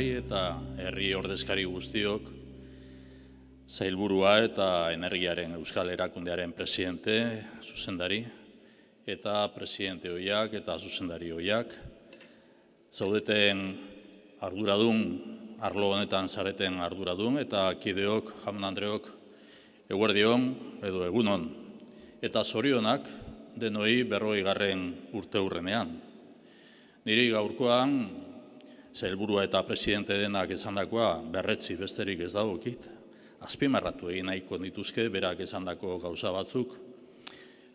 eta herri ordezkari guztiok, zailburua eta energiaren euskal erakundearen presidente, zuzendari, eta presidente hoiak eta zuzendari hoiak, zaudeten arduradun, arlo honetan zareten arduradun, eta kideok, jamun andreok, eguer edo egunon, eta zorionak denoi berroi garren urte hurrenean. Niri gaurkoan, Zelburua eta presidente denak esandakoa berretzi besterik ez dagokit. Azpimarratu egin nahiko dituzke berak esandako gauza batzuk.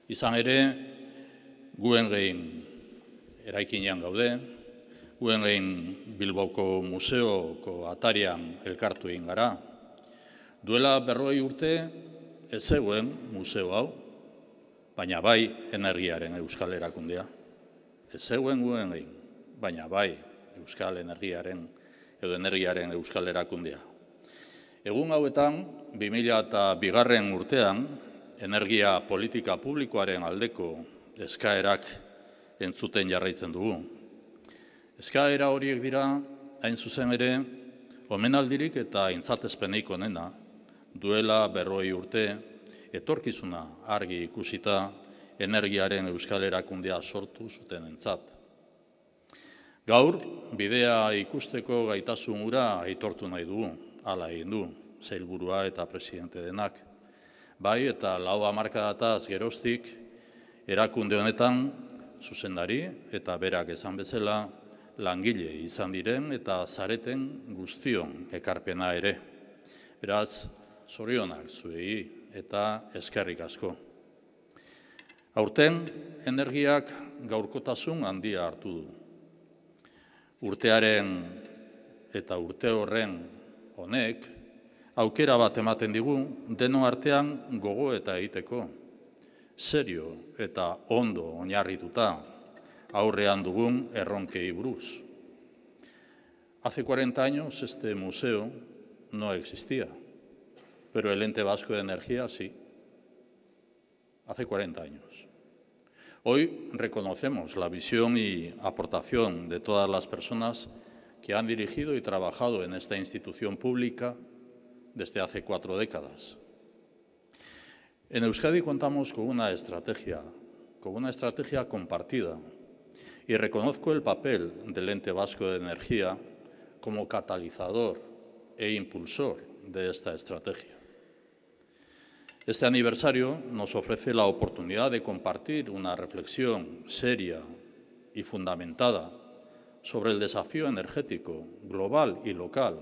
Izan ere, guen gehin eraikinean gaude, guen gehin Bilboko museoko atarian elkartu egin gara. Duela berroi urte ez zegoen museo hau, baina bai energiaren euskal erakundea. Ez zegoen guen gehin, baina bai Euskal Energiaren edo Energiaren Euskal Erakundea. Egun hauetan, 2000 eta bigarren urtean, energia politika publikoaren aldeko eskaerak entzuten jarraitzen dugu. Eskaera horiek dira, hain zuzen ere, omenaldirik eta intzatezpenik onena, duela berroi urte, etorkizuna argi ikusita, energiaren euskal erakundea sortu zuten entzat. Gaur, bidea ikusteko gaitasun ura aitortu nahi du, ala egin du, zeilburua eta presidente denak. Bai, eta lau amarkadataz geroztik, erakunde honetan, zuzendari eta berak esan bezala, langile izan diren eta zareten guztion ekarpena ere. Beraz, zorionak zuei eta eskerrik asko. Aurten, energiak gaurkotasun handia hartu du urtearen eta urte horren honek aukera bat ematen digu deno artean gogo eta egiteko serio eta ondo oinarrituta aurrean dugun erronkei buruz Hace 40 años este museo no existía pero el ente vasco de energía sí Hace 40 años Hoy reconocemos la visión y aportación de todas las personas que han dirigido y trabajado en esta institución pública desde hace cuatro décadas. En Euskadi contamos con una estrategia, con una estrategia compartida, y reconozco el papel del Ente Vasco de Energía como catalizador e impulsor de esta estrategia. Este aniversario nos ofrece la oportunidad de compartir una reflexión seria y fundamentada sobre el desafío energético global y local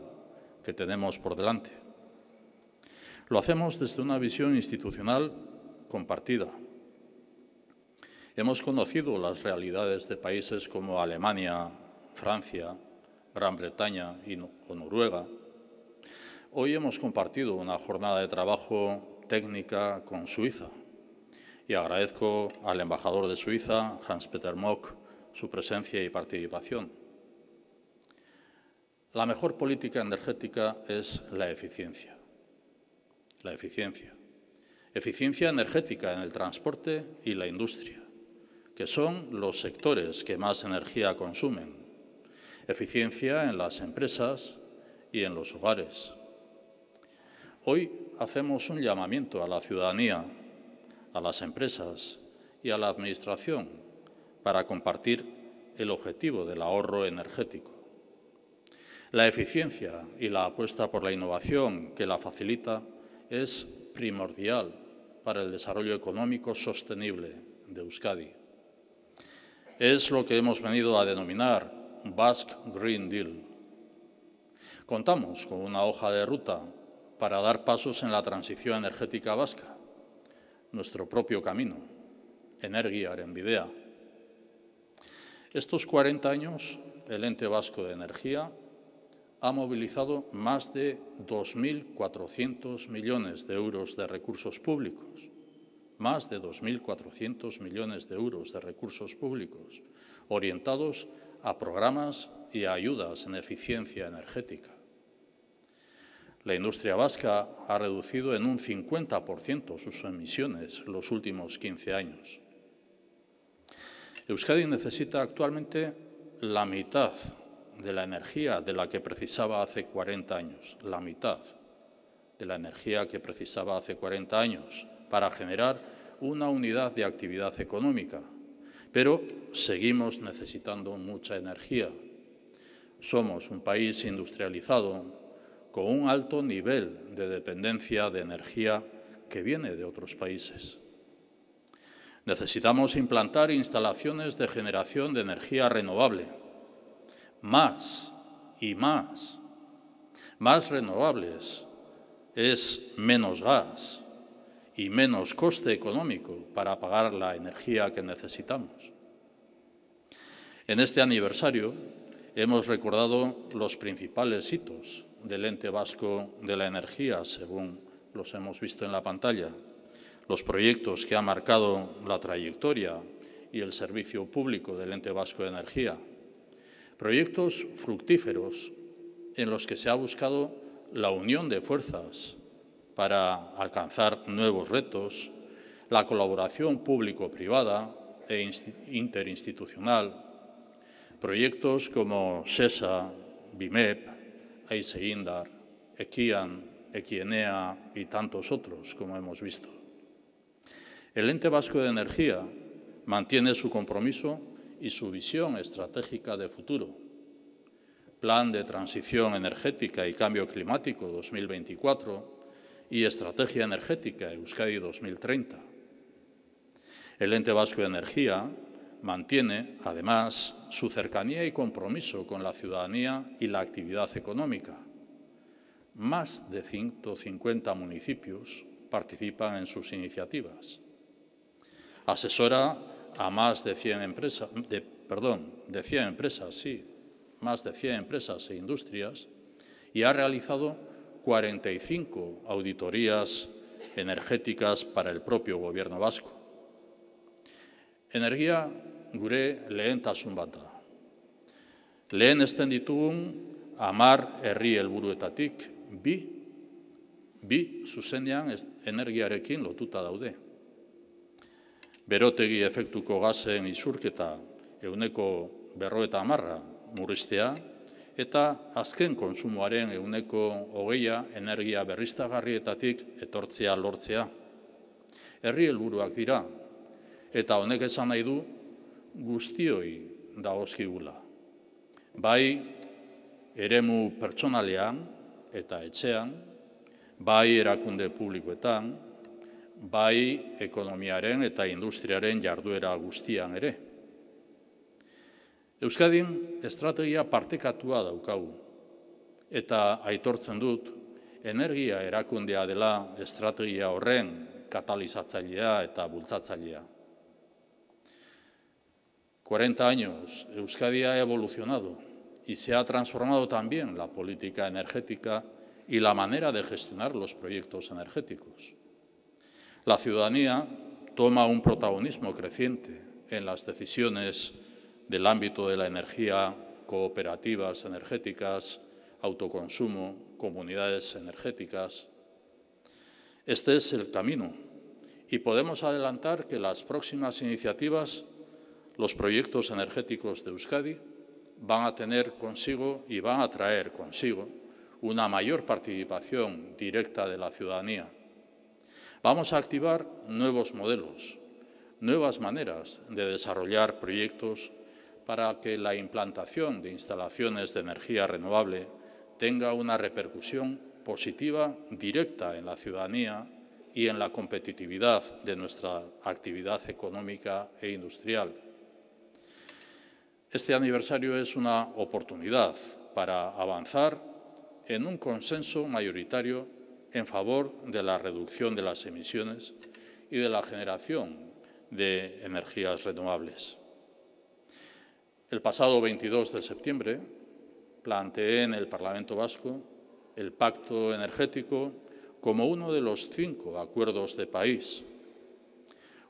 que tenemos por delante. Lo hacemos desde una visión institucional compartida. Hemos conocido las realidades de países como Alemania, Francia, Gran Bretaña y, Noruega. Hoy hemos compartido una jornada de trabajo técnica con Suiza. Y agradezco al embajador de Suiza, Hans-Peter Mock, su presencia y participación. La mejor política energética es la eficiencia. La eficiencia. Eficiencia energética en el transporte y la industria, que son los sectores que más energía consumen. Eficiencia en las empresas y en los hogares Hoy hacemos un llamamiento a la ciudadanía, a las empresas y a la Administración para compartir el objetivo del ahorro energético. La eficiencia y la apuesta por la innovación que la facilita es primordial para el desarrollo económico sostenible de Euskadi. Es lo que hemos venido a denominar Basque Green Deal. Contamos con una hoja de ruta para dar pasos en la transición energética vasca, nuestro propio camino, energía Bidea. Estos 40 años, el Ente Vasco de Energía ha movilizado más de 2.400 millones de euros de recursos públicos, más de 2.400 millones de euros de recursos públicos, orientados a programas y a ayudas en eficiencia energética. La industria vasca ha reducido en un 50% sus emisiones los últimos 15 años. Euskadi necesita actualmente la mitad de la energía de la que precisaba hace 40 años, la mitad de la energía que precisaba hace 40 años para generar una unidad de actividad económica. Pero seguimos necesitando mucha energía. Somos un país industrializado con un alto nivel de dependencia de energía que viene de otros países. Necesitamos implantar instalaciones de generación de energía renovable, más y más. Más renovables es menos gas y menos coste económico para pagar la energía que necesitamos. En este aniversario hemos recordado los principales hitos del Ente Vasco de la Energía, según los hemos visto en la pantalla. Los proyectos que ha marcado la trayectoria y el servicio público del Ente Vasco de Energía. Proyectos fructíferos en los que se ha buscado la unión de fuerzas para alcanzar nuevos retos, la colaboración público-privada e interinstitucional, proyectos como SESA, BIMEP, Eiseindar, Ekian, Equienea y tantos otros, como hemos visto. El ente vasco de energía mantiene su compromiso y su visión estratégica de futuro. Plan de transición energética y cambio climático 2024 y Estrategia Energética Euskadi 2030. El ente vasco de energía Mantiene, además, su cercanía y compromiso con la ciudadanía y la actividad económica. Más de 150 municipios participan en sus iniciativas. Asesora a más de 100 empresas, perdón, de 100 empresas, sí, más de 100 empresas e industrias y ha realizado 45 auditorías energéticas para el propio gobierno vasco. Energía gure lehentasun bat da. Lehen ezten ditugun amar herri helburuetatik bi, bi zuzenean energiarekin lotuta daude. Berotegi efektuko gazen izurketa euneko berroeta amarra murriztea, eta azken konsumoaren euneko hogeia energia berriztagarrietatik etortzea lortzea. Herri helburuak dira, eta honek esan nahi du, guztioi dagozkigula. Bai, eremu pertsonalean eta etxean, bai erakunde publikoetan, bai ekonomiaren eta industriaren jarduera guztian ere. Euskadin estrategia partekatua daukagu, eta aitortzen dut, energia erakundea dela estrategia horren katalizatzailea eta bultzatzailea. 40 años, Euskadi ha evolucionado y se ha transformado también la política energética y la manera de gestionar los proyectos energéticos. La ciudadanía toma un protagonismo creciente en las decisiones del ámbito de la energía, cooperativas energéticas, autoconsumo, comunidades energéticas. Este es el camino y podemos adelantar que las próximas iniciativas los proyectos energéticos de Euskadi van a tener consigo y van a traer consigo una mayor participación directa de la ciudadanía. Vamos a activar nuevos modelos, nuevas maneras de desarrollar proyectos para que la implantación de instalaciones de energía renovable tenga una repercusión positiva directa en la ciudadanía y en la competitividad de nuestra actividad económica e industrial. Este aniversario es una oportunidad para avanzar en un consenso mayoritario en favor de la reducción de las emisiones y de la generación de energías renovables. El pasado 22 de septiembre planteé en el Parlamento Vasco el Pacto Energético como uno de los cinco acuerdos de país.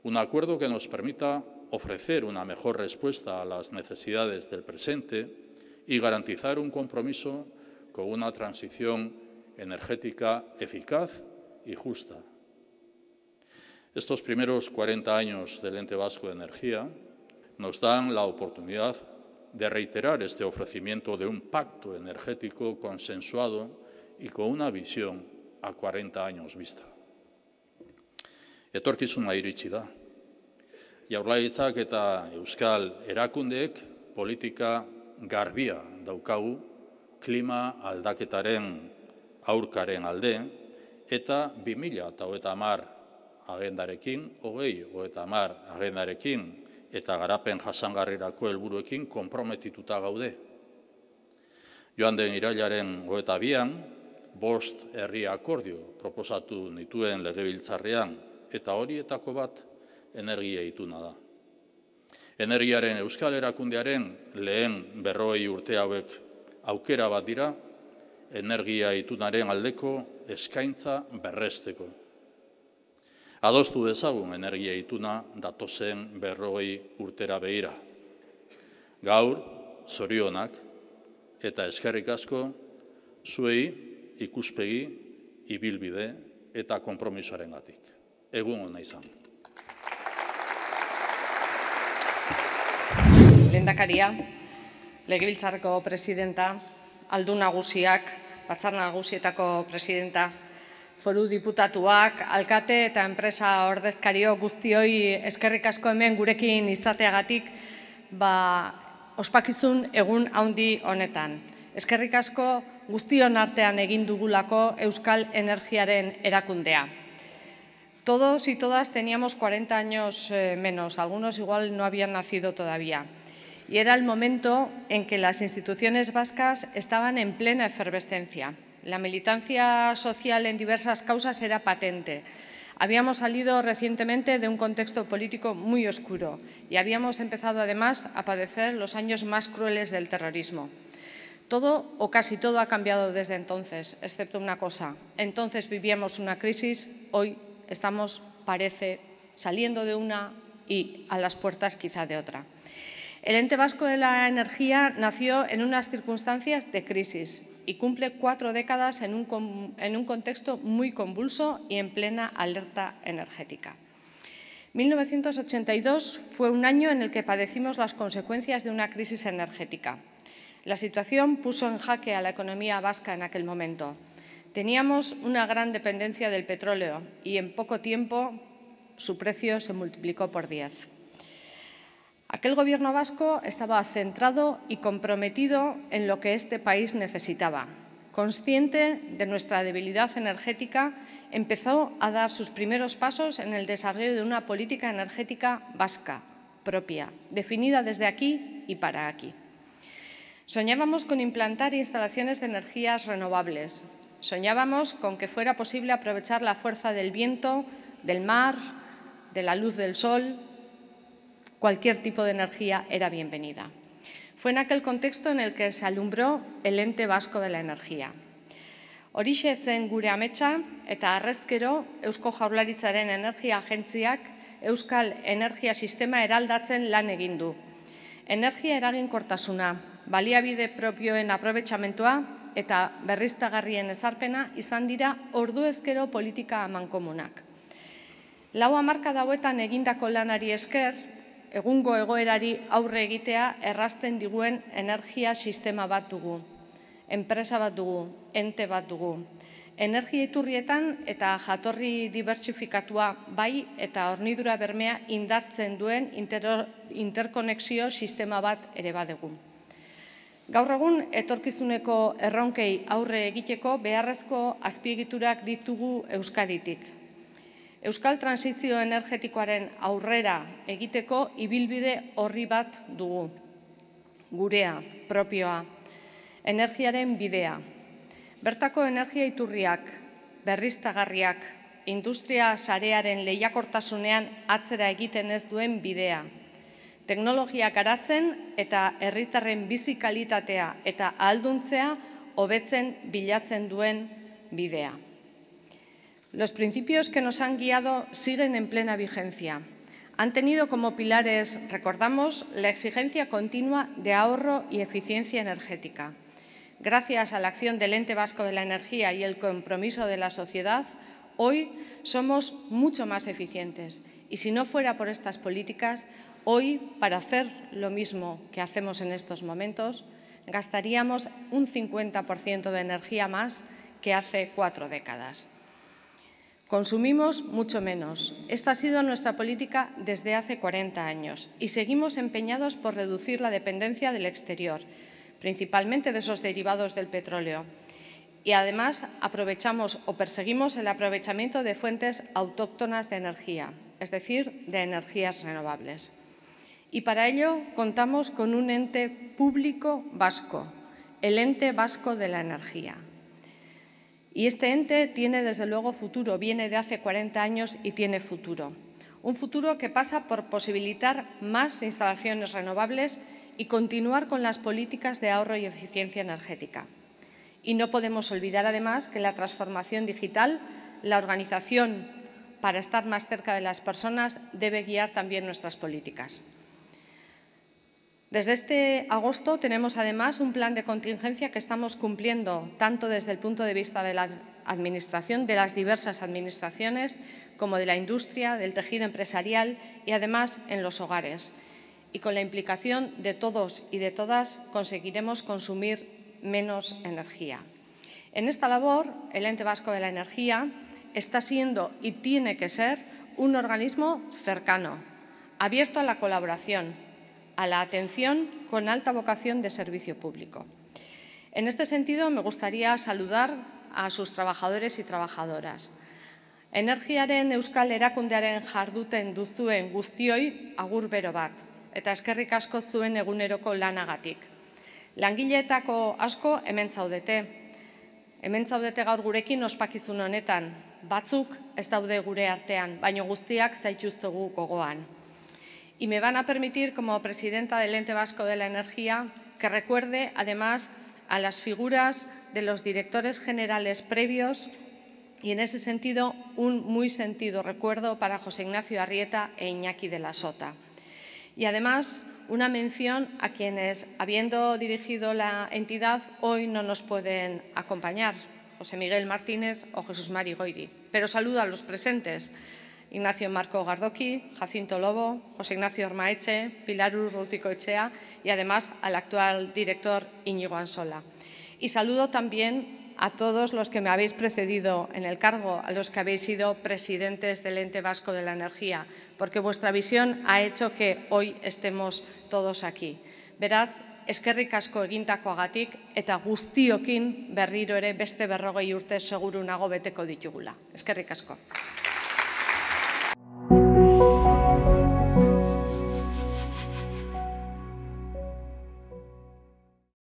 Un acuerdo que nos permita ofrecer una mejor respuesta a las necesidades del presente y garantizar un compromiso con una transición energética eficaz y justa. Estos primeros 40 años del Ente Vasco de Energía nos dan la oportunidad de reiterar este ofrecimiento de un pacto energético consensuado y con una visión a 40 años vista. es una da. jaurlaritzak eta euskal erakundeek politika garbia daukagu klima aldaketaren aurkaren alde eta bi eta hamar agendarekin hogei hogeita agendarekin eta garapen jasangarrirako helburuekin konprometituta gaude. Joan den irailaren goetabian bian, bost herri akordio proposatu nituen legebiltzarrean eta horietako bat energia ituna da. Energiaren Euskal Erakundearen lehen berroi urte hauek aukera bat dira, energia itunaren aldeko eskaintza berresteko. Adostu dezagun energia ituna datozen berroi urtera behira. Gaur, zorionak, eta eskerrik asko, zuei ikuspegi, ibilbide eta kompromisoaren gatik. Egun hona izan. lehendakaria, legibiltzarreko presidenta, aldu nagusiak, batzar nagusietako presidenta, foru diputatuak, alkate eta enpresa ordezkario guztioi eskerrik asko hemen gurekin izateagatik, ba ospakizun egun handi honetan. Eskerrik asko guztion artean egin dugulako Euskal Energiaren erakundea. Todos y todas teníamos 40 años eh, menos, algunos igual no habían nacido todavía. y era el momento en que las instituciones vascas estaban en plena efervescencia. La militancia social en diversas causas era patente. Habíamos salido recientemente de un contexto político muy oscuro y habíamos empezado además a padecer los años más crueles del terrorismo. Todo o casi todo ha cambiado desde entonces, excepto una cosa. Entonces vivíamos una crisis, hoy estamos, parece, saliendo de una y a las puertas quizá de otra. El Ente Vasco de la Energía nació en unas circunstancias de crisis y cumple cuatro décadas en un, contexto muy convulso y en plena alerta energética. 1982 fue un año en el que padecimos las consecuencias de una crisis energética. La situación puso en jaque a la economía vasca en aquel momento. Teníamos una gran dependencia del petróleo y en poco tiempo su precio se multiplicó por diez. Aquel gobierno vasco estaba centrado y comprometido en lo que este país necesitaba. Consciente de nuestra debilidad energética, empezó a dar sus primeros pasos en el desarrollo de una política energética vasca, propia, definida desde aquí y para aquí. Soñábamos con implantar instalaciones de energías renovables. Soñábamos con que fuera posible aprovechar la fuerza del viento, del mar, de la luz del sol, cualquier tipo de energía era bienvenida. Fue en aquel contexto en el que se alumbró el ente vasco de la energía. Horixe zen gure ametsa eta arrezkero Eusko Jaurlaritzaren Energia Agentziak Euskal Energia Sistema eraldatzen lan egin du. Energia eraginkortasuna, baliabide propioen aprobetxamentua eta berriztagarrien ezarpena izan dira ordu ezkero politika amankomunak. Lau amarka dauetan egindako lanari esker, egungo egoerari aurre egitea errazten diguen energia sistema bat dugu, enpresa bat dugu, ente bat dugu. Energia iturrietan eta jatorri dibertsifikatua bai eta hornidura bermea indartzen duen interkonexio sistema bat ere badegu. Gaur egun etorkizuneko erronkei aurre egiteko beharrezko azpiegiturak ditugu Euskaditik. Euskal Transizio Energetikoaren aurrera egiteko ibilbide horri bat dugu. Gurea, propioa, energiaren bidea. Bertako energia iturriak, berriztagarriak, industria sarearen lehiakortasunean atzera egiten ez duen bidea. Teknologia garatzen eta herritarren bizikalitatea eta alduntzea hobetzen bilatzen duen bidea. Los principios que nos han guiado siguen en plena vigencia. Han tenido como pilares, recordamos, la exigencia continua de ahorro y eficiencia energética. Gracias a la acción del Ente Vasco de la Energía y el compromiso de la sociedad, hoy somos mucho más eficientes. Y si no fuera por estas políticas, hoy, para hacer lo mismo que hacemos en estos momentos, gastaríamos un 50% de energía más que hace cuatro décadas. Consumimos mucho menos. Esta ha sido nuestra política desde hace 40 años y seguimos empeñados por reducir la dependencia del exterior, principalmente de esos derivados del petróleo. Y además aprovechamos o perseguimos el aprovechamiento de fuentes autóctonas de energía, es decir, de energías renovables. Y para ello contamos con un ente público vasco, el Ente Vasco de la Energía, y este ente tiene desde luego futuro, viene de hace 40 años y tiene futuro. Un futuro que pasa por posibilitar más instalaciones renovables y continuar con las políticas de ahorro y eficiencia energética. Y no podemos olvidar además que la transformación digital, la organización para estar más cerca de las personas, debe guiar también nuestras políticas. Desde este agosto tenemos además un plan de contingencia que estamos cumpliendo, tanto desde el punto de vista de la Administración, de las diversas administraciones, como de la industria, del tejido empresarial y además en los hogares. Y con la implicación de todos y de todas conseguiremos consumir menos energía. En esta labor, el Ente Vasco de la Energía está siendo y tiene que ser un organismo cercano, abierto a la colaboración, a la atención con alta vocación de servicio público. En este sentido, me gustaría saludar a sus trabajadores y trabajadoras. Energiaren Euskal Erakundearen jarduten duzuen guztioi agur bero bat, eta eskerrik asko zuen eguneroko lanagatik. Langileetako asko hemen zaudete, hemen zaudete gaur gurekin ospakizun honetan, batzuk ez daude gure artean, baino guztiak zaitxuztugu gogoan. y me van a permitir, como presidenta del Ente Vasco de la Energía, que recuerde además a las figuras de los directores generales previos y en ese sentido un muy sentido recuerdo para José Ignacio Arrieta e Iñaki de la Sota. Y además una mención a quienes, habiendo dirigido la entidad, hoy no nos pueden acompañar, José Miguel Martínez o Jesús Mari Goiri. Pero saludo a los presentes. Ignacio Marco Gardoqui, Jacinto Lobo, José Ignacio Ormaeche, Pilar Urrutico Echea y además al actual director Íñigo Ansola. Y saludo también a todos los que me habéis precedido en el cargo, a los que habéis sido presidentes del Ente Vasco de la Energía, porque vuestra visión ha hecho que hoy estemos todos aquí. Verás, Beraz, eskerrik asko egintakoagatik eta guztiokin berriro ere beste berrogei urte seguru nago beteko ditugula. Eskerrik asko.